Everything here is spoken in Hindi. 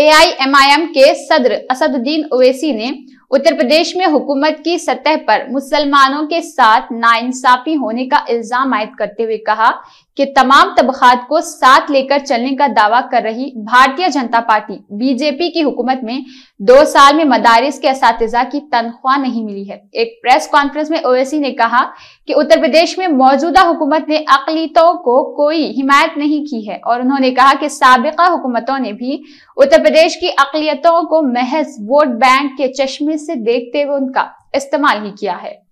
एआईएमआईएम के सदर असदुद्दीन ओवैसी ने उत्तर प्रदेश में हुकूमत की सतह पर मुसलमानों के साथ नाइंसाफी होने का इल्जाम आयद करते हुए कहा कि तमाम तबकात को साथ लेकर चलने का दावा कर रही भारतीय जनता पार्टी बीजेपी की हुकूमत में दो साल में मदारिस के इस की तनख्वाह नहीं मिली है एक प्रेस कॉन्फ्रेंस में ओवैसी ने कहा कि उत्तर प्रदेश में मौजूदा हुकूमत ने अकलीतों को कोई हिमायत नहीं की है और उन्होंने कहा कि सबका हुकूमतों ने भी उत्तर प्रदेश की अकलीतों को महज वोट बैंक के चश्मे से देखते हुए उनका इस्तेमाल ही किया है